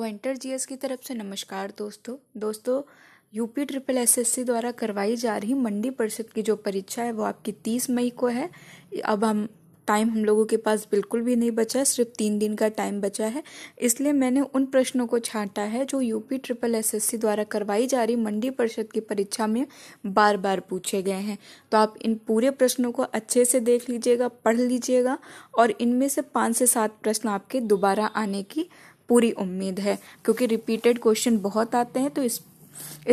pointer GS की तरफ से नमस्कार दोस्तों दोस्तों यूपी ट्रिपल एसएससी द्वारा करवाई जा रही मंडी परिषद की जो परीक्षा है वो आपकी तीस मई को है अब हम टाइम हम लोगों के पास बिल्कुल भी नहीं बचा सिर्फ तीन दिन का टाइम बचा है इसलिए मैंने उन प्रश्नों को छांटा है जो यूपी ट्रिपल एसएससी द्वारा करवाई जा रही मंडी परिषद की परीक्षा में बार बार पूछे गए हैं तो आप इन पूरे प्रश्नों को अच्छे से देख लीजिएगा पढ़ लीजिएगा और इनमें से पाँच से सात प्रश्न आपके दोबारा आने की पूरी उम्मीद है क्योंकि रिपीटेड क्वेश्चन बहुत आते हैं तो इस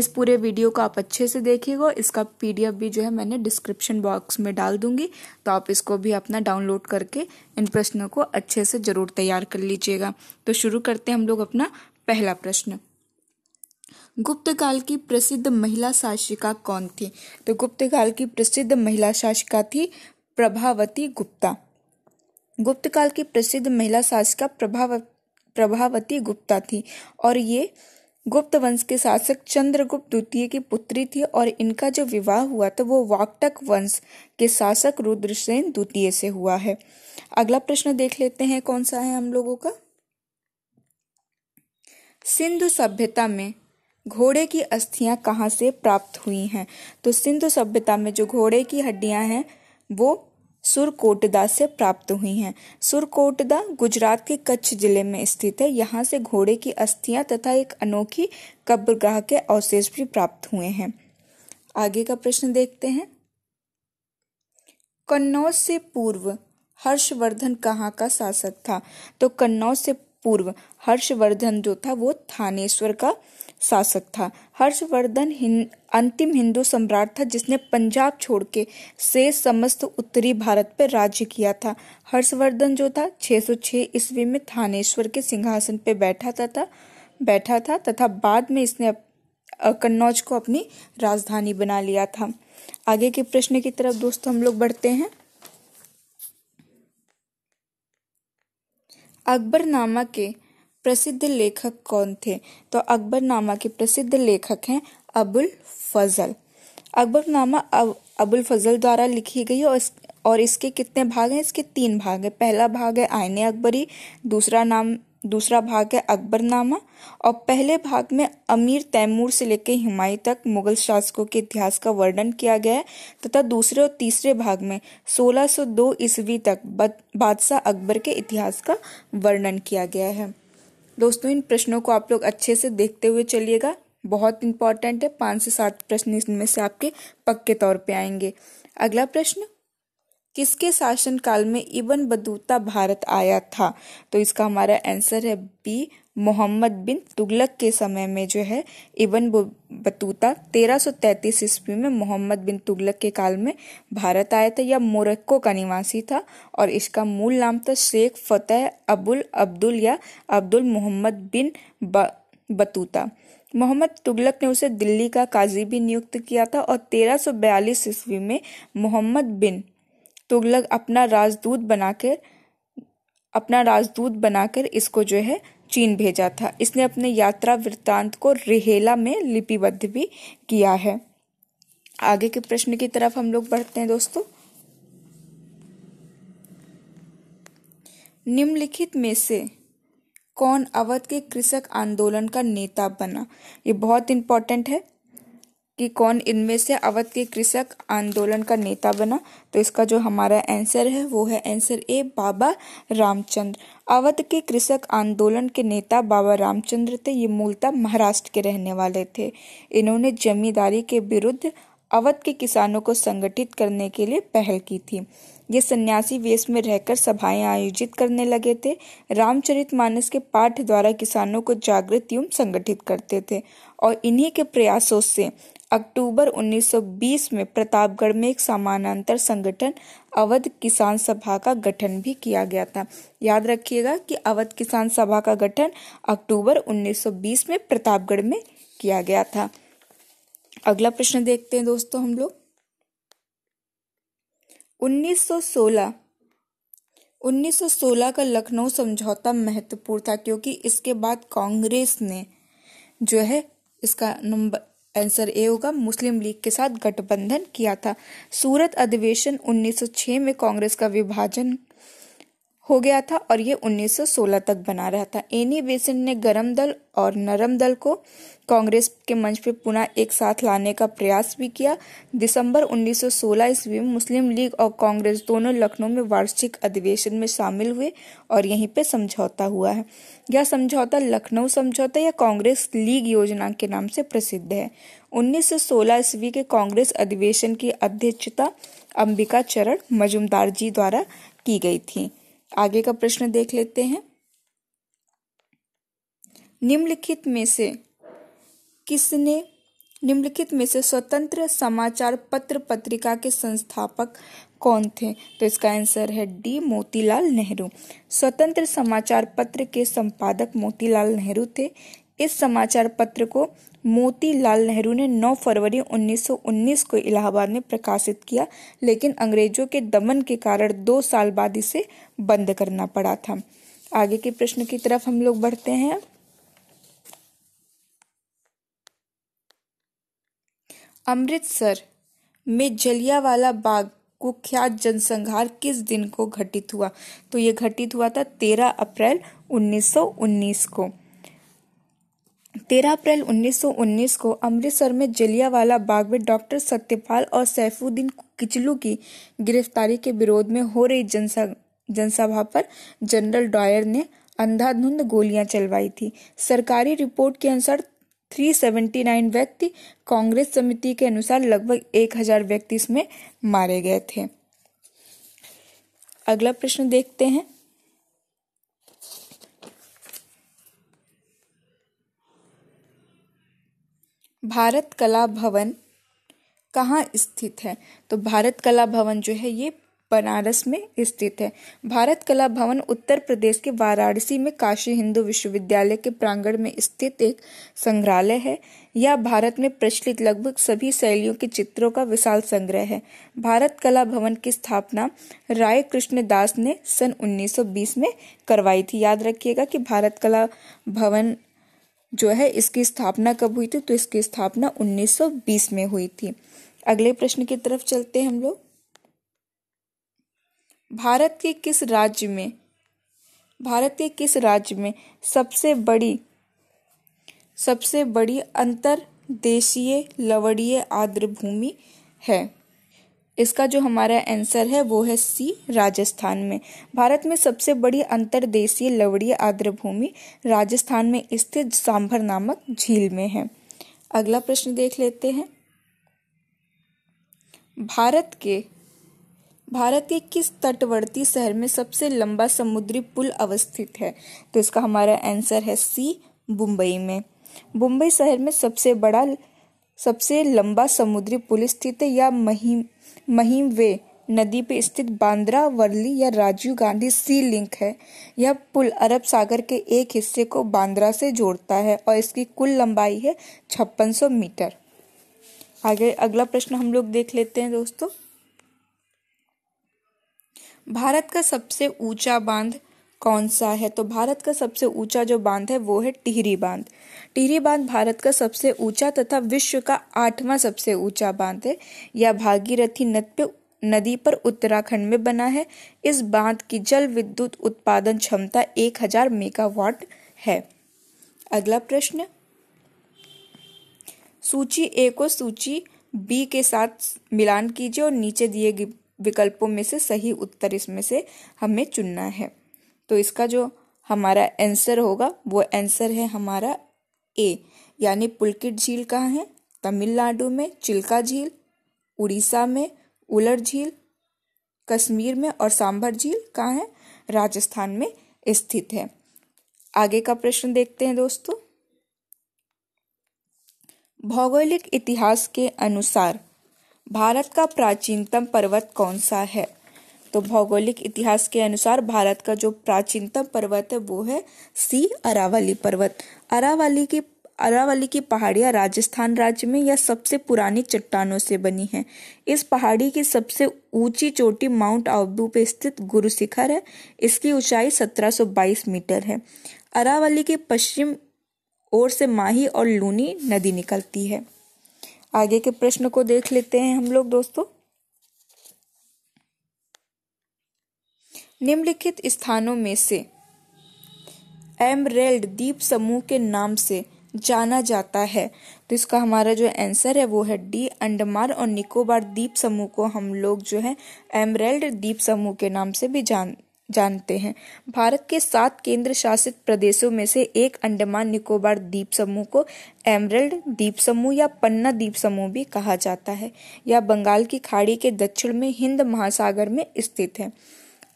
इस पूरे वीडियो को आप अच्छे से देखिएगा इसका पीडीएफ भी जो है मैंने डिस्क्रिप्शन बॉक्स में डाल दूंगी तो आप इसको भी अपना डाउनलोड करके इन प्रश्नों को अच्छे से जरूर तैयार कर लीजिएगा तो शुरू करते हैं हम लोग अपना पहला प्रश्न गुप्त काल की प्रसिद्ध महिला शासिका कौन थी तो गुप्त काल की प्रसिद्ध महिला शासिका थी प्रभावती गुप्ता गुप्त काल की प्रसिद्ध महिला शासिका प्रभावती प्रभावती गुप्ता थी और ये गुप्त वंश के शासक चंद्रगुप्त द्वितीय की पुत्री थी और इनका जो विवाह हुआ था तो वो वाकटक वंश के शासक रुद्रसेन द्वितीय से हुआ है अगला प्रश्न देख लेते हैं कौन सा है हम लोगों का सिंधु सभ्यता में घोड़े की अस्थियां कहाँ से प्राप्त हुई हैं तो सिंधु सभ्यता में जो घोड़े की हड्डियां हैं वो सुरकोटदा से प्राप्त हुई हैं सुरकोटदा गुजरात के कच्छ जिले में स्थित है यहाँ से घोड़े की अस्थियां तथा एक अनोखी कब्रगाह के अवशेष भी प्राप्त हुए हैं आगे का प्रश्न देखते हैं कन्नौज से पूर्व हर्षवर्धन कहाँ का शासक था तो कन्नौज से पूर्व हर्षवर्धन जो था वो थानेश्वर का शासक था हर्षवर्धन हिं, अंतिम हिंदू सम्राट था जिसने पंजाब छोड़ के से समस्त उत्तरी भारत पर राज्य किया था हर्षवर्धन जो था 606 सौ ईस्वी में थानेश्वर के सिंहासन पर बैठा था, था बैठा था तथा बाद में इसने कन्नौज को अपनी राजधानी बना लिया था आगे के प्रश्न की तरफ दोस्तों हम लोग बढ़ते हैं अकबरनामा के प्रसिद्ध लेखक कौन थे तो अकबरनामा के प्रसिद्ध लेखक हैं अबुल फजल अकबरनामा अब, अबुल फजल द्वारा लिखी गई और इस, और इसके कितने भाग हैं इसके तीन भाग हैं पहला भाग है आयने अकबरी दूसरा नाम दूसरा भाग है अकबरनामा और पहले भाग में अमीर तैमूर से लेकर हुमायूं तक मुगल शासकों के इतिहास का वर्णन किया गया है तथा दूसरे और तीसरे भाग में 1602 ईस्वी तक बादशाह अकबर के इतिहास का वर्णन किया गया है दोस्तों इन प्रश्नों को आप लोग अच्छे से देखते हुए चलिएगा बहुत इंपॉर्टेंट है पांच से सात प्रश्न इसमें से आपके पक्के तौर पे आएंगे अगला प्रश्न किसके शासनकाल में इबन बदूता भारत आया था तो इसका हमारा आंसर है बी मोहम्मद बिन तुगलक के समय में जो है इबन बतूता 1333 ईस्वी में मोहम्मद बिन तुगलक के काल में भारत आया था या मोरक्को का निवासी था और इसका मूल नाम था शेख फतेह अबुल अब्दुल या अब्दुल मोहम्मद बिन बतूता मोहम्मद तुगलक ने उसे दिल्ली का काजी भी नियुक्त किया था और 1342 ईस्वी में मोहम्मद बिन तुगलक अपना राजदूत बनाकर अपना राजदूत बनाकर इसको जो है चीन भेजा था इसने अपने यात्रा वृत्तांत को रेहेला में लिपिबद्ध भी किया है आगे के प्रश्न की तरफ हम लोग बढ़ते हैं दोस्तों निम्नलिखित में से कौन अवध के कृषक आंदोलन का नेता बना ये बहुत इंपॉर्टेंट है कि कौन इनमें से अवध के कृषक आंदोलन का नेता बना तो इसका जो हमारा आंसर है वो है आंसर ए बाबा रामचंद्र अवध के कृषक आंदोलन के नेता बाबा रामचंद्र थे ये मूलतः महाराष्ट्र के रहने वाले थे इन्होंने जमींदारी के विरुद्ध अवध के किसानों को संगठित करने के लिए पहल की थी ये सन्यासी वेश में रहकर सभाएं आयोजित करने लगे थे रामचरितमानस के पाठ द्वारा किसानों को जागृत एवं संगठित करते थे और इन्हीं के प्रयासों से अक्टूबर उन्नीस सौ बीस में प्रतापगढ़ में एक समानांतर संगठन अवध किसान सभा का गठन भी किया गया था याद रखिएगा कि अवध किसान सभा का गठन अक्टूबर 1920 में प्रतापगढ़ में किया गया था अगला प्रश्न देखते हैं दोस्तों हम लोग 1916 1916 का लखनऊ समझौता महत्वपूर्ण था क्योंकि इसके बाद कांग्रेस ने जो है इसका नंबर आंसर ए होगा मुस्लिम लीग के साथ गठबंधन किया था सूरत अधिवेशन 1906 में कांग्रेस का विभाजन हो गया था और ये 1916 तक बना रहा था एनी बेसेंट ने गरम दल और नरम दल को कांग्रेस के मंच पे पुनः एक साथ लाने का प्रयास भी किया दिसंबर 1916 ईस्वी में मुस्लिम लीग और कांग्रेस दोनों लखनऊ में वार्षिक अधिवेशन में शामिल हुए और यहीं पे समझौता हुआ है यह समझौता लखनऊ समझौता या कांग्रेस लीग योजना के नाम से प्रसिद्ध है 1916 ईस्वी के कांग्रेस अधिवेशन की अध्यक्षता अंबिका चरण मजुमदार जी द्वारा की गई थी आगे का प्रश्न देख लेते हैं निम्नलिखित में से किसने निम्नलिखित में से स्वतंत्र समाचार पत्र पत्रिका के संस्थापक कौन थे तो इसका आंसर है डी मोतीलाल नेहरू स्वतंत्र समाचार पत्र के संपादक मोतीलाल नेहरू थे इस समाचार पत्र को मोतीलाल नेहरू ने 9 फरवरी 1919 को इलाहाबाद में प्रकाशित किया लेकिन अंग्रेजों के दमन के कारण दो साल बाद इसे बंद करना पड़ा था आगे के प्रश्न की तरफ हम लोग बढ़ते हैं अमृतसर में जलियावाला बाग कुख्यात जनसंहार किस दिन को घटित हुआ तो ये घटित हुआ था 13 अप्रैल 1919 को तेरह अप्रैल 1919 को अमृतसर में जलियावाला बाग में डॉक्टर सत्यपाल और सैफुद्दीन किचलू की गिरफ्तारी के विरोध में हो रही जनसभा जनसभा पर जनरल डॉयर ने अंधाधुंध गोलियां चलवाई थी सरकारी रिपोर्ट के अनुसार 379 व्यक्ति कांग्रेस समिति के अनुसार लगभग 1000 व्यक्ति इसमें मारे गए थे अगला प्रश्न देखते हैं भारत कला भवन कहाँ स्थित है तो भारत कला भवन जो है ये बनारस में स्थित है भारत कला भवन उत्तर प्रदेश के वाराणसी में काशी हिंदू विश्वविद्यालय के प्रांगण में स्थित एक संग्रहालय है यह भारत में प्रचलित लगभग सभी शैलियों के चित्रों का विशाल संग्रह है भारत कला भवन की स्थापना राय कृष्ण दास ने सन 1920 में करवाई थी याद रखिएगा कि भारत कला भवन जो है इसकी स्थापना कब हुई थी तो इसकी स्थापना 1920 में हुई थी अगले प्रश्न की तरफ चलते हैं हम लोग भारत के किस राज्य में भारत के किस राज्य में सबसे बड़ी सबसे बड़ी अंतरदेशीय लवड़ीय आर्द्र भूमि है इसका जो हमारा आंसर है वो है सी राजस्थान में भारत में सबसे बड़ी अंतरदेशीय लवड़ी आर्द्र भूमि राजस्थान में स्थित सांभर नामक झील में है अगला प्रश्न देख लेते हैं भारत के भारत के किस तटवर्ती शहर में सबसे लंबा समुद्री पुल अवस्थित है तो इसका हमारा आंसर है सी मुंबई में मुंबई शहर में सबसे बड़ा सबसे लंबा समुद्री पुल स्थित या महीम महिम वे नदी पर स्थित बांद्रा वर्ली या राजीव गांधी सी लिंक है यह पुल अरब सागर के एक हिस्से को बांद्रा से जोड़ता है और इसकी कुल लंबाई है 5600 मीटर आगे अगला प्रश्न हम लोग देख लेते हैं दोस्तों भारत का सबसे ऊंचा बांध कौन सा है तो भारत का सबसे ऊंचा जो बांध है वो है टिहरी बांध टिहरी बांध भारत का सबसे ऊंचा तथा विश्व का आठवां सबसे ऊंचा बांध है यह भागीरथी नद पे नदी पर उत्तराखंड में बना है इस बांध की जल विद्युत उत्पादन क्षमता 1000 मेगावाट है अगला प्रश्न सूची ए को सूची बी के साथ मिलान कीजिए और नीचे दिए विकल्पों में से सही उत्तर इसमें से हमें चुनना है तो इसका जो हमारा आंसर होगा वो आंसर है हमारा ए यानी पुलकित झील कहाँ है तमिलनाडु में चिल्का झील उड़ीसा में उलर झील कश्मीर में और सांभर झील कहाँ है राजस्थान में स्थित है आगे का प्रश्न देखते हैं दोस्तों भौगोलिक इतिहास के अनुसार भारत का प्राचीनतम पर्वत कौन सा है तो भौगोलिक इतिहास के अनुसार भारत का जो प्राचीनतम पर्वत है वो है सी अरावली पर्वत अरावली की अरावली की पहाड़ियाँ राजस्थान राज्य में यह सबसे पुरानी चट्टानों से बनी है इस पहाड़ी की सबसे ऊंची चोटी माउंट आबू पे स्थित गुरु शिखर है इसकी ऊंचाई 1722 मीटर है अरावली के पश्चिम ओर से माही और लूनी नदी निकलती है आगे के प्रश्न को देख लेते हैं हम लोग दोस्तों निम्नलिखित स्थानों में से एमरेल्ड द्वीप समूह के नाम से जाना जाता है तो इसका हमारा जो आंसर है वो है डी अंडमान और निकोबार द्वीप समूह को हम लोग जो है एमरेल्ड द्वीप समूह के नाम से भी जान जानते हैं भारत के सात केंद्र शासित प्रदेशों में से एक अंडमान निकोबार द्वीप समूह को एमरेल्ड द्वीप समूह या पन्ना द्वीप समूह भी कहा जाता है यह बंगाल की खाड़ी के दक्षिण में हिंद महासागर में स्थित है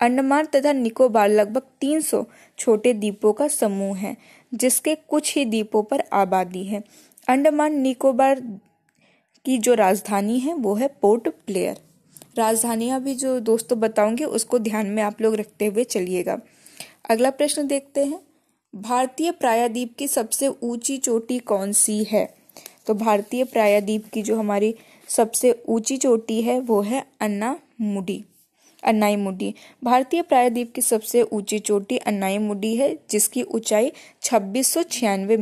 अंडमान तथा निकोबार लगभग 300 छोटे द्वीपों का समूह है जिसके कुछ ही द्वीपों पर आबादी है अंडमान निकोबार की जो राजधानी है वो है पोर्ट प्लेयर राजधानियाँ भी जो दोस्तों बताऊंगी उसको ध्यान में आप लोग रखते हुए चलिएगा अगला प्रश्न देखते हैं भारतीय प्रायद्वीप की सबसे ऊंची चोटी कौन सी है तो भारतीय प्रायद्वीप की जो हमारी सबसे ऊंची चोटी है वो है अन्ना मुडी अन्नाईमुडी भारतीय प्रायद्वीप की सबसे ऊंची चोटी अन्नाई मुडी है जिसकी ऊंचाई छब्बीस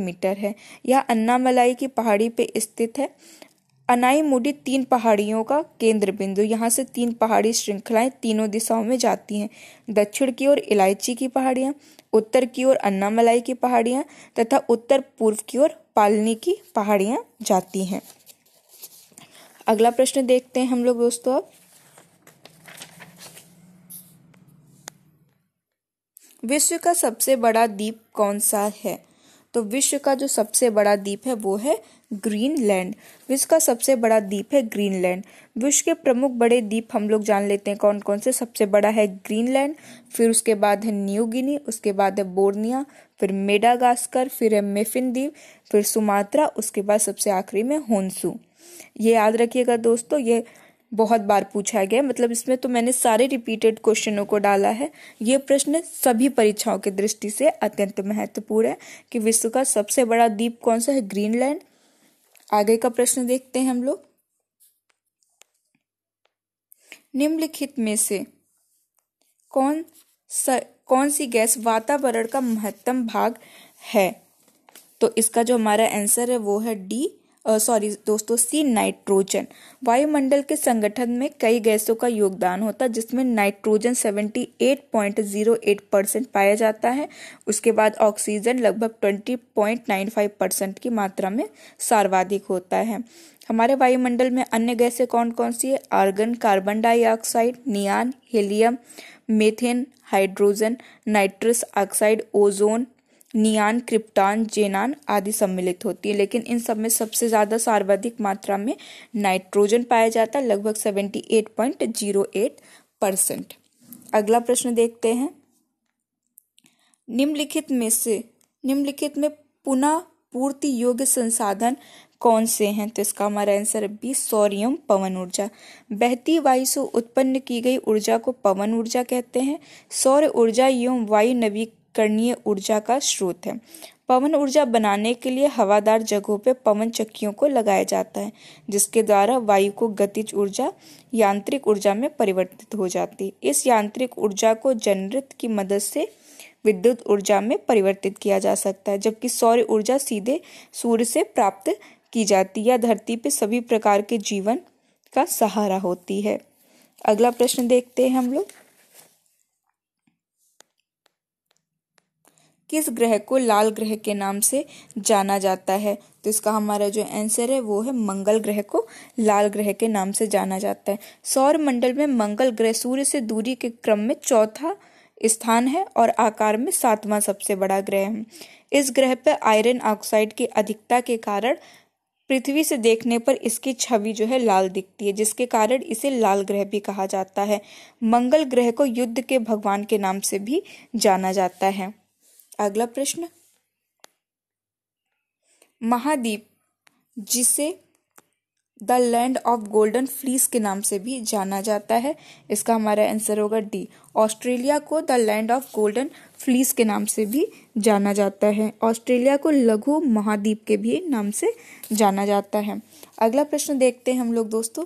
मीटर है यह अन्नामलाई की पहाड़ी पे स्थित है अनाईमुडी तीन पहाड़ियों का केंद्र बिंदु यहाँ से तीन पहाड़ी श्रृंखलाएं तीनों दिशाओं में जाती हैं दक्षिण की ओर इलायची की पहाड़ियाँ उत्तर की ओर अन्नामलाई की पहाड़ियाँ तथा उत्तर पूर्व की ओर पालनी की पहाड़ियाँ जाती हैं अगला प्रश्न देखते हैं हम लोग दोस्तों अब विश्व का सबसे बड़ा द्वीप कौन सा है तो विश्व का जो सबसे बड़ा द्वीप है वो है ग्रीनलैंड विश्व का सबसे बड़ा द्वीप है ग्रीनलैंड विश्व के प्रमुख बड़े द्वीप हम लोग जान लेते हैं कौन कौन से सबसे बड़ा है ग्रीनलैंड फिर उसके बाद है न्यू गिनी उसके बाद है बोर्निया फिर मेडागास्कर फिर है मेफिन द्वीप फिर सुमात्रा उसके बाद सबसे आखिरी में होंसू ये याद रखिएगा दोस्तों ये बहुत बार पूछा गया मतलब इसमें तो मैंने सारे रिपीटेड क्वेश्चनों को डाला है ये प्रश्न सभी परीक्षाओं की दृष्टि से अत्यंत महत्वपूर्ण है कि विश्व का सबसे बड़ा द्वीप कौन सा है ग्रीनलैंड आगे का प्रश्न देखते हैं हम लोग निम्नलिखित में से कौन सा कौन सी गैस वातावरण का महत्तम भाग है तो इसका जो हमारा आंसर है वो है डी सॉरी दोस्तों सी नाइट्रोजन वायुमंडल के संगठन में कई गैसों का योगदान होता है जिसमें नाइट्रोजन 78.08 परसेंट पाया जाता है उसके बाद ऑक्सीजन लगभग 20.95 परसेंट की मात्रा में सर्वाधिक होता है हमारे वायुमंडल में अन्य गैसें कौन कौन सी है argon carbon dioxide neon helium methane hydrogen nitrous oxide ozone neon krypton xenon आदि सम्मिलित होती है लेकिन इन सब में सबसे ज़्यादा सर्वाधिक मात्रा में नाइट्रोजन पाया जाता है लगभग 78.08 परसेंट अगला प्रश्न देखते हैं निम्नलिखित में से निम्नलिखित में पुनः पूर्ति योग्य संसाधन कौन से हैं तो इसका हमारा आंसर बी सोरियम पवन ऊर्जा बहती वायु से उत्पन्न की गई ऊर्जा को पवन ऊर्जा कहते हैं सौर ऊर्जा एवं वायु नवी नवीकरणीय ऊर्जा का स्रोत है पवन ऊर्जा बनाने के लिए हवादार जगहों पर पवन चक्कियों को लगाया जाता है जिसके द्वारा वायु को गतिज ऊर्जा यांत्रिक ऊर्जा में परिवर्तित हो जाती है इस यांत्रिक ऊर्जा को जनरेट की मदद से विद्युत ऊर्जा में परिवर्तित किया जा सकता है जबकि सौर ऊर्जा सीधे सूर्य से प्राप्त की जाती है या धरती पर सभी प्रकार के जीवन का सहारा होती है अगला प्रश्न देखते हैं हम लोग किस ग्रह को लाल ग्रह के नाम से जाना जाता है तो इसका हमारा जो आंसर है वो है मंगल ग्रह को लाल ग्रह के नाम से जाना जाता है सौर मंडल में मंगल ग्रह सूर्य से दूरी के क्रम में चौथा स्थान है और आकार में सातवां सबसे बड़ा ग्रह है इस ग्रह पर आयरन ऑक्साइड की अधिकता के कारण पृथ्वी से देखने पर इसकी छवि जो है लाल दिखती है जिसके कारण इसे लाल ग्रह भी कहा जाता है मंगल ग्रह को युद्ध के भगवान के नाम से भी जाना जाता है अगला प्रश्न महाद्वीप जिसे the land of golden fleece के नाम से भी जाना जाता है इसका हमारा आंसर होगा डी ऑस्ट्रेलिया को the land of golden fleece के नाम से भी जाना जाता है ऑस्ट्रेलिया को लघु महाद्वीप के भी नाम से जाना जाता है अगला प्रश्न देखते हैं हम लोग दोस्तों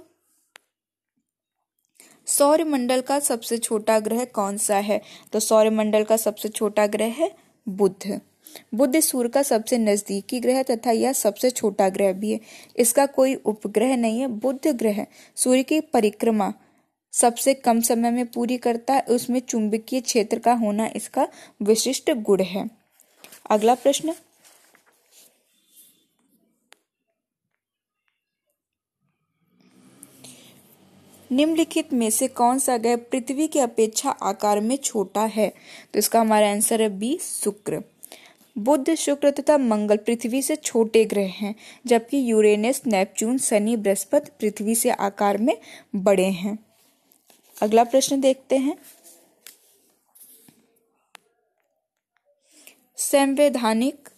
सौर्यमंडल का सबसे छोटा ग्रह कौन सा है तो सौर्यमंडल का सबसे छोटा ग्रह है बुध बुध सूर्य का सबसे नजदीकी ग्रह तथा यह सबसे छोटा ग्रह भी है इसका कोई उपग्रह नहीं है बुध ग्रह सूर्य की परिक्रमा सबसे कम समय में पूरी करता है उसमें चुंबकीय क्षेत्र का होना इसका विशिष्ट गुण है अगला प्रश्न निम्नलिखित में से कौन सा ग्रह पृथ्वी की अपेक्षा आकार में छोटा है तो इसका हमारा आंसर है बी शुक्र बुद्ध शुक्र तथा मंगल पृथ्वी से छोटे ग्रह हैं जबकि यूरेनस नेपच्यून शनि बृहस्पति पृथ्वी से आकार में बड़े हैं अगला प्रश्न देखते हैं संवैधानिक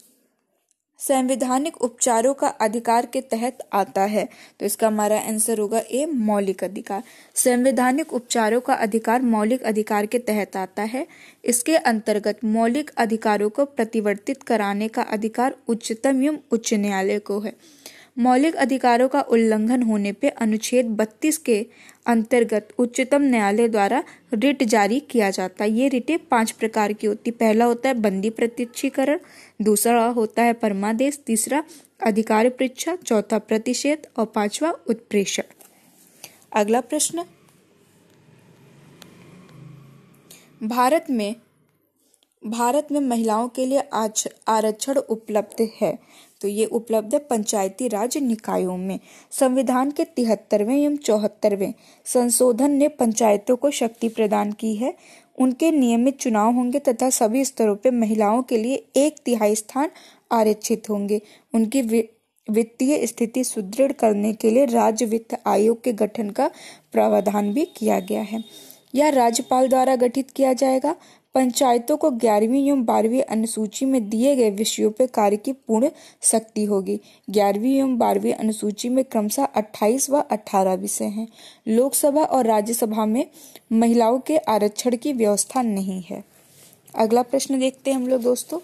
संवैधानिक उपचारों का अधिकार के तहत आता है तो इसका हमारा आंसर होगा ए मौलिक अधिकार संवैधानिक उपचारों का अधिकार मौलिक अधिकार के तहत आता है इसके अंतर्गत मौलिक अधिकारों को प्रतिवर्तित कराने का अधिकार उच्चतम एवं उच्च न्यायालय को है मौलिक अधिकारों का उल्लंघन होने पर अनुच्छेद 32 के अंतर्गत उच्चतम न्यायालय द्वारा रिट जारी किया जाता है ये रिटें पांच प्रकार की होती पहला होता है बंदी प्रत्यक्षीकरण दूसरा होता है परमादेश तीसरा अधिकार परीक्षा चौथा प्रतिषेध और पांचवा उत्प्रेषण अगला प्रश्न भारत में भारत में महिलाओं के लिए आरक्षण उपलब्ध है तो ये उपलब्ध है पंचायती राज निकायों में संविधान के तिहत्तरवें एवं चौहत्तरवें संशोधन ने पंचायतों को शक्ति प्रदान की है उनके नियमित चुनाव होंगे तथा सभी स्तरों पर महिलाओं के लिए एक तिहाई स्थान आरक्षित होंगे उनकी वित्तीय स्थिति सुदृढ़ करने के लिए राज्य वित्त आयोग के गठन का प्रावधान भी किया गया है यह राज्यपाल द्वारा गठित किया जाएगा पंचायतों को ग्यारहवीं एवं बारहवीं अनुसूची में दिए गए विषयों पर कार्य की पूर्ण शक्ति होगी ग्यारहवीं एवं बारहवीं अनुसूची में क्रमशः अट्ठाईस व अठारह विषय हैं लोकसभा और राज्यसभा में महिलाओं के आरक्षण की व्यवस्था नहीं है अगला प्रश्न देखते हैं हम लोग दोस्तों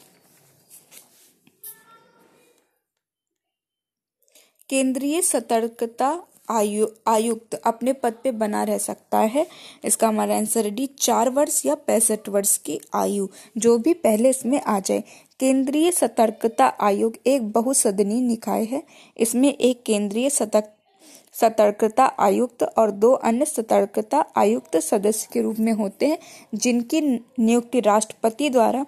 केंद्रीय सतर्कता आयु आयुक्त अपने पद पे बना रह सकता है इसका हमारा आंसर डी चार वर्ष या पैंसठ वर्ष की आयु जो भी पहले इसमें आ जाए केंद्रीय सतर्कता आयोग एक बहुसदनीय निकाय है इसमें एक केंद्रीय सतर्क सतर्कता आयुक्त और दो अन्य सतर्कता आयुक्त सदस्य के रूप में होते हैं जिनकी नियुक्ति राष्ट्रपति द्वारा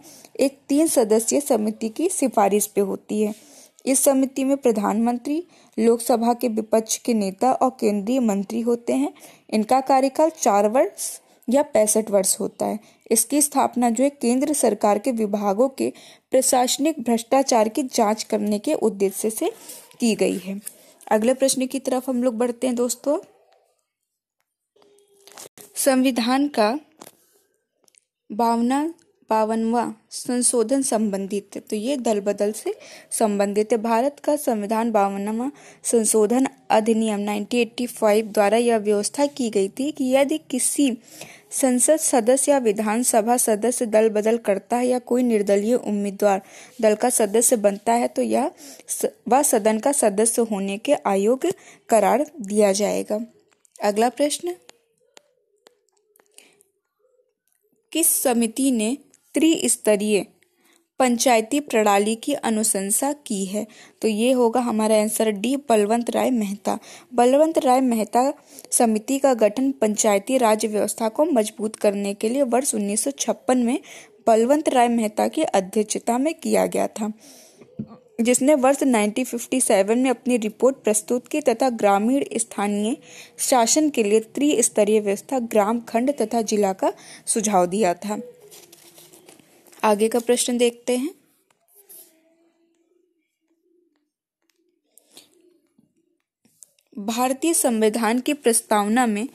एक तीन सदस्यीय समिति की सिफारिश पे होती है इस समिति में प्रधानमंत्री लोकसभा के विपक्ष के नेता और केंद्रीय मंत्री होते हैं इनका कार्यकाल चार वर्ष या पैंसठ वर्ष होता है इसकी स्थापना जो है केंद्र सरकार के विभागों के प्रशासनिक भ्रष्टाचार की जांच करने के उद्देश्य से की गई है अगले प्रश्न की तरफ हम लोग बढ़ते हैं दोस्तों संविधान का बावना बावनवा संशोधन संबंधित है तो ये दल बदल से संबंधित है भारत का संविधान बावनवा संशोधन अधिनियम 1985 द्वारा यह व्यवस्था की गई थी कि यदि किसी संसद सदस्य या विधानसभा सदस्य दल बदल करता है या कोई निर्दलीय उम्मीदवार दल का सदस्य बनता है तो यह वह सदन का सदस्य होने के आयोग करार दिया जाएगा अगला प्रश्न किस समिति ने त्रिस्तरीय पंचायती प्रणाली की अनुशंसा की है तो ये होगा हमारा आंसर डी बलवंत राय मेहता बलवंत राय मेहता समिति का गठन पंचायती राज व्यवस्था को मजबूत करने के लिए वर्ष 1956 में बलवंत राय मेहता की अध्यक्षता में किया गया था जिसने वर्ष 1957 में अपनी रिपोर्ट प्रस्तुत की तथा ग्रामीण स्थानीय शासन के लिए त्रिस्तरीय व्यवस्था ग्राम खंड तथा जिला का सुझाव दिया था आगे का प्रश्न देखते हैं भारतीय संविधान की प्रस्तावना में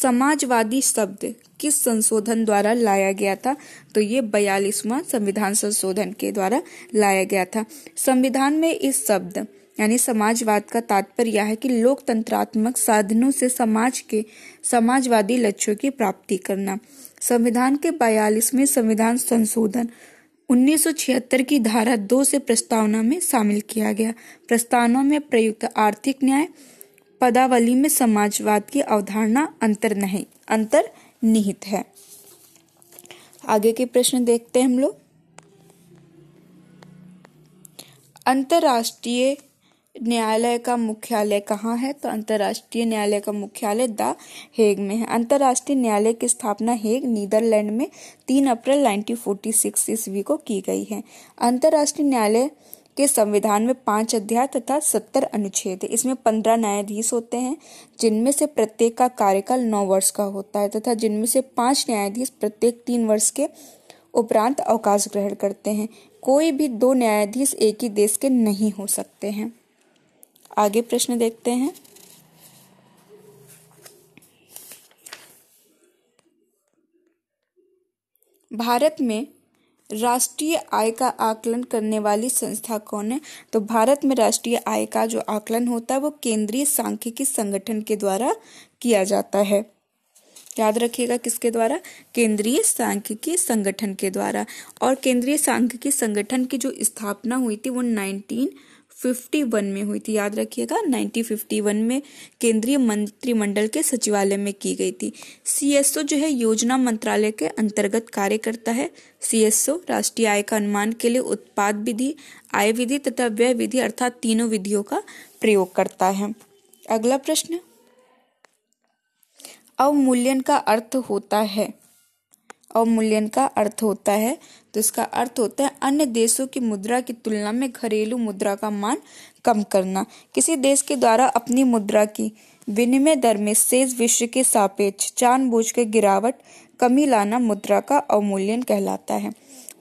समाजवादी शब्द किस संशोधन द्वारा लाया गया था तो ये बयालीसवा संविधान संशोधन के द्वारा लाया गया था संविधान में इस शब्द यानी समाजवाद का तात्पर्य यह है कि लोकतंत्रात्मक साधनों से समाज के समाजवादी लक्ष्यों की प्राप्ति करना संविधान के बयालीसवें संविधान संशोधन 1976 की धारा दो से प्रस्तावना में शामिल किया गया प्रस्तावना में प्रयुक्त आर्थिक न्याय पदावली में समाजवाद की अवधारणा अंतर नहीं अंतर निहित है आगे के प्रश्न देखते हैं हम लोग अंतरराष्ट्रीय न्यायालय का मुख्यालय कहाँ है तो अंतर्राष्ट्रीय न्यायालय का मुख्यालय द हेग में है अंतर्राष्ट्रीय न्यायालय की स्थापना हेग नीदरलैंड में 3 अप्रैल 1946 ईस्वी को की गई है अंतर्राष्ट्रीय न्यायालय के संविधान में पांच अध्याय तथा सत्तर अनुच्छेद है इसमें पंद्रह न्यायाधीश होते हैं जिनमें से प्रत्येक का कार्यकाल नौ वर्ष का होता है तथा जिनमें से पांच न्यायाधीश प्रत्येक तीन वर्ष के उपरांत अवकाश ग्रहण करते हैं कोई भी दो न्यायाधीश एक ही देश के नहीं हो सकते हैं आगे प्रश्न देखते हैं भारत में राष्ट्रीय आय का आकलन करने वाली संस्था कौन है तो भारत में राष्ट्रीय आय का जो आकलन होता है वो केंद्रीय सांख्यिकी संगठन के द्वारा किया जाता है याद रखिएगा किसके द्वारा केंद्रीय सांख्यिकी संगठन के द्वारा और केंद्रीय सांख्यिकी संगठन की जो स्थापना हुई थी वो नाइनटीन 19... 1951 में हुई थी याद रखिएगा 1951 में केंद्रीय मंत्रिमंडल के सचिवालय में की गई थी सीएसओ जो है योजना मंत्रालय के अंतर्गत कार्य करता है सीएसओ राष्ट्रीय आय का अनुमान के लिए उत्पाद विधि आय विधि तथा व्यय विधि अर्थात तीनों विधियों का प्रयोग करता है अगला प्रश्न अवमूल्यन का अर्थ होता है अवमूल्यन का अर्थ होता है तो इसका अर्थ होता है अन्य देशों की मुद्रा की तुलना में घरेलू मुद्रा का मान कम करना किसी देश के द्वारा अपनी मुद्रा की विनिमय दर में शेष विश्व के सापेक्ष के गिरावट कमी लाना मुद्रा का अवमूल्यन कहलाता है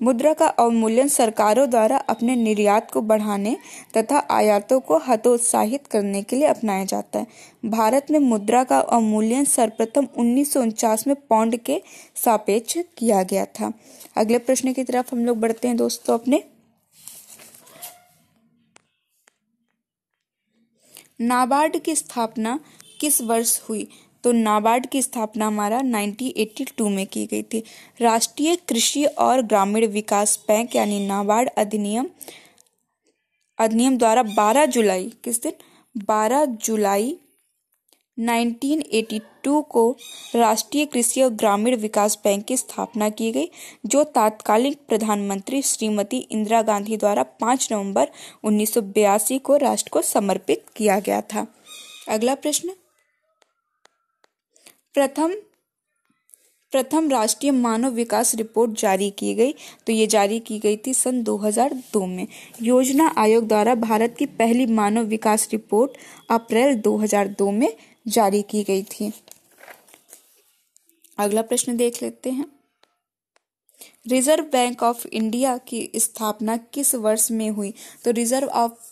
मुद्रा का अवमूल्यन सरकारों द्वारा अपने निर्यात को बढ़ाने तथा आयातों को हतोत्साहित करने के लिए अपनाया जाता है भारत में मुद्रा का अवमूल्यन सर्वप्रथम उन्नीस में पौंड के सापेक्ष किया गया था अगले प्रश्न की तरफ हम लोग बढ़ते हैं दोस्तों अपने नाबार्ड की स्थापना किस वर्ष हुई तो नाबार्ड की स्थापना हमारा 1982 में की गई थी राष्ट्रीय कृषि और ग्रामीण विकास बैंक यानी नाबार्ड अधिनियम अधिनियम द्वारा 12 जुलाई किस दिन 12 जुलाई 1982 को राष्ट्रीय कृषि और ग्रामीण विकास बैंक की स्थापना की गई जो तात्कालिक प्रधानमंत्री श्रीमती इंदिरा गांधी द्वारा 5 नवंबर 1982 को राष्ट्र को समर्पित किया गया था अगला प्रश्न प्रथम प्रथम राष्ट्रीय मानव विकास रिपोर्ट जारी की गई तो ये जारी की गई थी सन 2002 में योजना आयोग द्वारा भारत की पहली मानव विकास रिपोर्ट अप्रैल 2002 में जारी की गई थी अगला प्रश्न देख लेते हैं रिजर्व बैंक ऑफ इंडिया की स्थापना किस वर्ष में हुई तो reserve of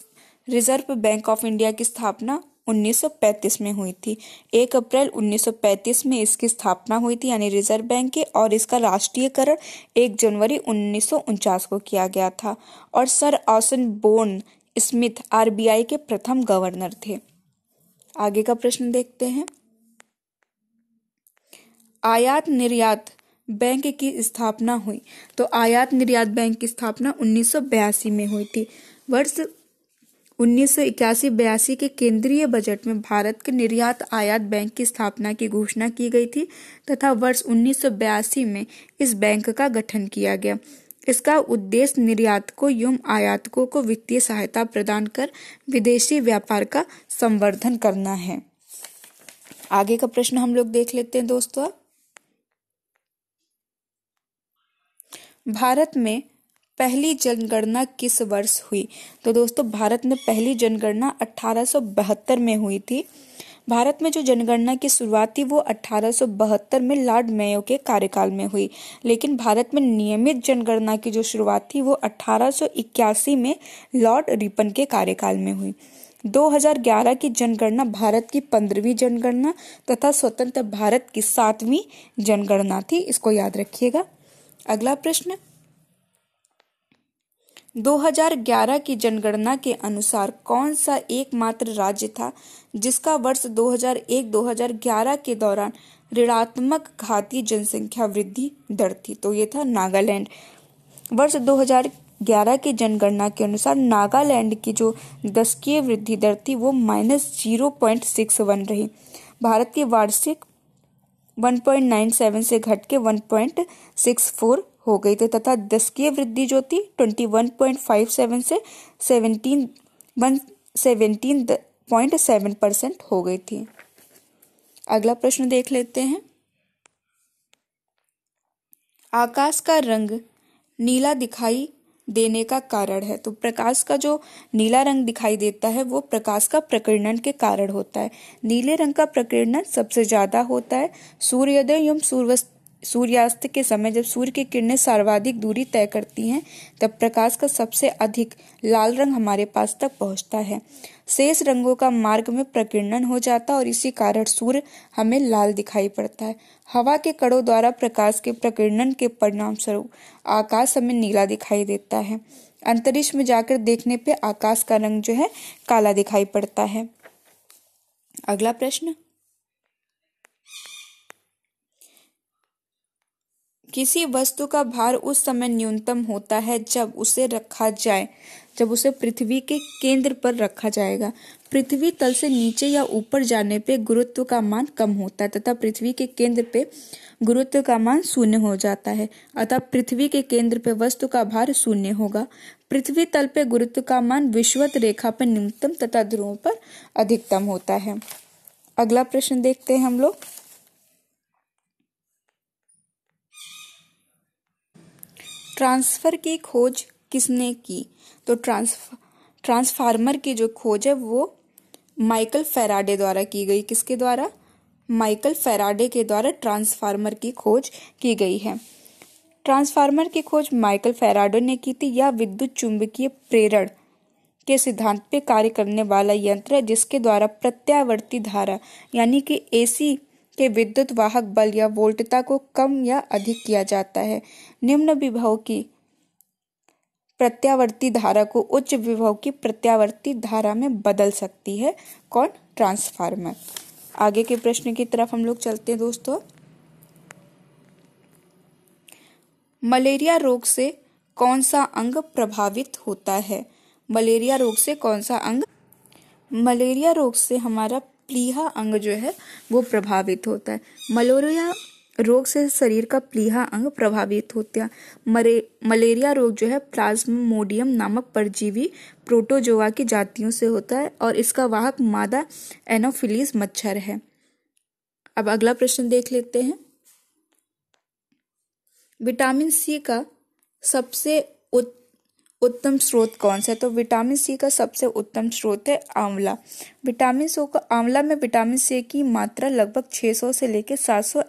reserve bank of India की स्थापना 1935 में हुई थी 1 अप्रैल 1935 में इसकी स्थापना हुई थी यानी रिजर्व बैंक की और इसका राष्ट्रीयकरण 1 जनवरी उन्नीस को किया गया था और sir Osborne Smith RBI के प्रथम गवर्नर थे आगे का प्रश्न देखते हैं आयात निर्यात बैंक की स्थापना हुई तो आयात निर्यात बैंक की स्थापना 1982 में हुई थी वर्ष 1981-82 के केंद्रीय बजट में भारत के निर्यात आयात बैंक की स्थापना की घोषणा की गई थी तथा वर्ष 1982 में इस बैंक का गठन किया गया इसका उद्देश्य निर्यातकों एवं आयातकों को वित्तीय सहायता प्रदान कर विदेशी व्यापार का संवर्धन करना है आगे का प्रश्न हम लोग देख लेते हैं दोस्तों भारत में पहली जनगणना किस वर्ष हुई तो दोस्तों भारत में पहली जनगणना अठारह में हुई थी भारत में जो जनगणना की शुरुआत थी वो 1872 में लॉर्ड मेयो के कार्यकाल में हुई लेकिन भारत में नियमित जनगणना की जो शुरुआत थी वो 1881 में लॉर्ड रिपन के कार्यकाल में हुई 2011 की जनगणना भारत की पंद्रहवीं जनगणना तथा स्वतंत्र भारत की सातवीं जनगणना थी इसको याद रखिएगा अगला प्रश्न 2011 की जनगणना के अनुसार कौन सा एकमात्र राज्य था जिसका वर्ष 2001-2011 के दौरान ऋणात्मक घातीय जनसंख्या वृद्धि दर थी तो ये था नागालैंड वर्ष 2011 की जनगणना के अनुसार नागालैंड की जो दशकीय वृद्धि दर थी वो minus zero point six one रही भारत की वार्षिक वन पॉइंट नाइन सेवन से घटके वन पॉइंट सिक्स फोर हो गई थी तथा दसकीय वृद्धि जो थी सेवन से seventeen one seventeen point seven percent हो गई थी अगला प्रश्न देख लेते हैं आकाश का रंग नीला दिखाई देने का कारण है तो प्रकाश का जो नीला रंग दिखाई देता है वो प्रकाश का प्रकीर्णन के कारण होता है नीले रंग का प्रकीर्णन सबसे ज्यादा होता है सूर्योदय एवं सूर्यास्त सूर्यास्त के समय जब सूर्य की किरणें सर्वाधिक दूरी तय करती हैं तब प्रकाश का सबसे अधिक लाल रंग हमारे पास तक पहुंचता है शेष रंगों का मार्ग में प्रकीर्णन हो जाता है और इसी कारण सूर्य हमें लाल दिखाई पड़ता है हवा के कड़ों द्वारा प्रकाश के प्रकीर्णन के परिणाम स्वरूप आकाश हमें नीला दिखाई देता है अंतरिक्ष में जाकर देखने पे आकाश का रंग जो है काला दिखाई पड़ता है अगला प्रश्न किसी वस्तु का भार उस समय न्यूनतम होता है जब उसे रखा जाए जब उसे पृथ्वी के केंद्र पर रखा जाएगा पृथ्वी तल से नीचे या ऊपर जाने पे गुरुत्व का मान कम होता है तथा पृथ्वी के केंद्र पे गुरुत्व का मान शून्य हो जाता है अतः पृथ्वी के केंद्र पे वस्तु का भार शून्य होगा पृथ्वी तल पे गुरुत्व का मान विश्वत रेखा पर न्यूनतम तथा ध्रुवों पर अधिकतम होता है अगला प्रश्न देखते हैं हम लोग ट्रांसफ़र की खोज किसने की तो ट्रांस ट्रांसफार्मर की जो खोज है वो माइकल फेराडे द्वारा की गई किसके द्वारा माइकल फेराडे के द्वारा ट्रांसफार्मर की खोज की गई है ट्रांसफार्मर की खोज माइकल फेराडो ने की थी यह विद्युत चुंबकीय प्रेरण के सिद्धांत पे कार्य करने वाला यंत्र है जिसके द्वारा प्रत्यावर्ती धारा यानी कि एसी के विद्युत वाहक बल या वोल्टता को कम या अधिक किया जाता है निम्न विभव की प्रत्यावर्ती धारा को उच्च विभव की प्रत्यावर्ती धारा में बदल सकती है कौन ट्रांसफार्मर आगे के प्रश्न की तरफ हम लोग चलते हैं दोस्तों मलेरिया रोग से कौन सा अंग प्रभावित होता है मलेरिया रोग से कौन सा अंग मलेरिया रोग से हमारा प्लीहा अंग जो है वो प्रभावित होता है मलेरिया रोग से शरीर का प्लीहा अंग प्रभावित होता है मरे मलेरिया रोग जो है प्लाज्मोडियम नामक परजीवी प्रोटोजोआ की जातियों से होता है और इसका वाहक मादा एनोफिलीज मच्छर है अब अगला प्रश्न देख लेते हैं विटामिन सी का सबसे उच्च उत्तम स्रोत कौन सा है तो विटामिन सी का सबसे उत्तम स्रोत है आंवला विटामिन सो का आंवला में विटामिन सी की मात्रा लगभग 600 से लेकर 700 सौ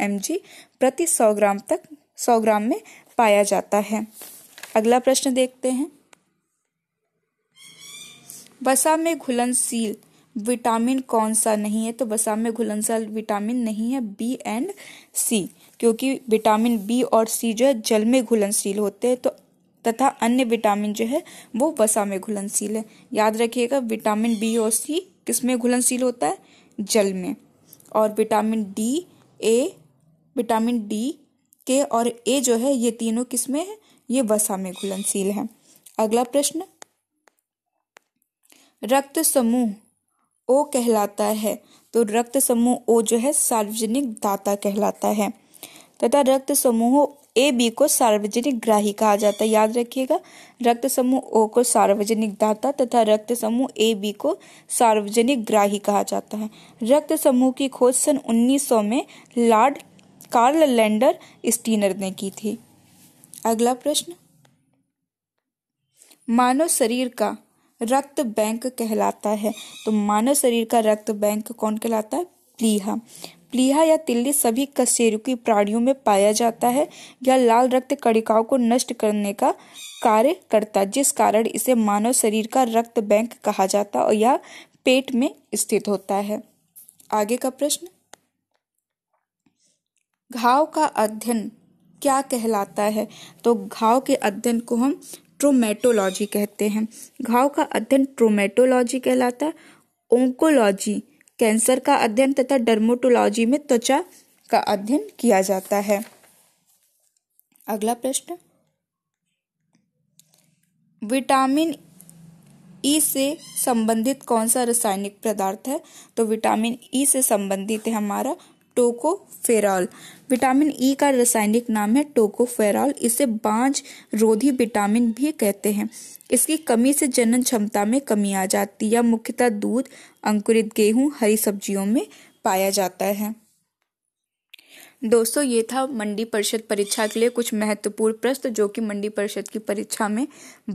प्रति 100 ग्राम तक 100 ग्राम में पाया जाता है अगला प्रश्न देखते हैं वसा में घुलनशील विटामिन कौन सा नहीं है तो वसा में घुलनशील विटामिन नहीं है बी एंड सी क्योंकि विटामिन बी और सी जो है जल में घुलनशील होते हैं तो तथा अन्य विटामिन जो है वो वसा में घुलनशील है याद रखिएगा विटामिन बी और सी किस में घुलनशील होता है जल में और vitamin D A vitamin D के और ए जो है ये तीनों किस में है ये वसा में घुलनशील है अगला प्रश्न रक्त समूह ओ कहलाता है तो रक्त समूह ओ जो है सार्वजनिक दाता कहलाता है तथा रक्त समूह ए बी को सार्वजनिक ग्राही कहा जाता है याद रखिएगा रक्त समूह ओ को सार्वजनिक दाता तथा रक्त समूह ए बी को सार्वजनिक ग्राही कहा जाता है रक्त समूह की खोज सन 1900 में लॉर्ड कार्ल लैंडर स्टीनर ने की थी अगला प्रश्न मानव शरीर का रक्त बैंक कहलाता है तो मानव शरीर का रक्त बैंक कौन कहलाता है प्लीहा प्लीहा या तिल्ली सभी कशेरुकी प्राणियों में पाया जाता है यह लाल रक्त कणिकाओं को नष्ट करने का कार्य करता जिस कारण इसे मानव शरीर का रक्त बैंक कहा जाता और यह पेट में स्थित होता है आगे का प्रश्न घाव का अध्ययन क्या कहलाता है तो घाव के अध्ययन को हम ट्रोमेटोलॉजी कहते हैं घाव का अध्ययन ट्रोमेटोलॉजी कहलाता है ओंकोलॉजी कैंसर का अध्ययन तथा डर्मोटोलॉजी में त्वचा का अध्ययन किया जाता है अगला प्रश्न विटामिन ई e से संबंधित कौन सा रासायनिक पदार्थ है तो विटामिन ई e से संबंधित है हमारा टोकोफेरॉल विटामिन ई e का रासायनिक नाम है टोकोफेरॉल इसे बांझ रोधी विटामिन भी कहते हैं इसकी कमी से जनन क्षमता में कमी आ जाती है मुख्यतः दूध अंकुरित गेहूं हरी सब्जियों में पाया जाता है दोस्तों ये था मंडी परिषद परीक्षा के लिए कुछ महत्वपूर्ण प्रश्न जो कि मंडी परिषद की परीक्षा में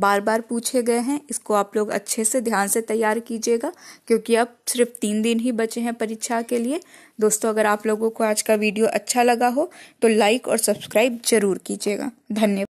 बार बार पूछे गए हैं इसको आप लोग अच्छे से ध्यान से तैयार कीजिएगा क्योंकि अब सिर्फ तीन दिन ही बचे हैं परीक्षा के लिए दोस्तों अगर आप लोगों को आज का वीडियो अच्छा लगा हो तो लाइक और सब्सक्राइब जरूर कीजिएगा धन्यवाद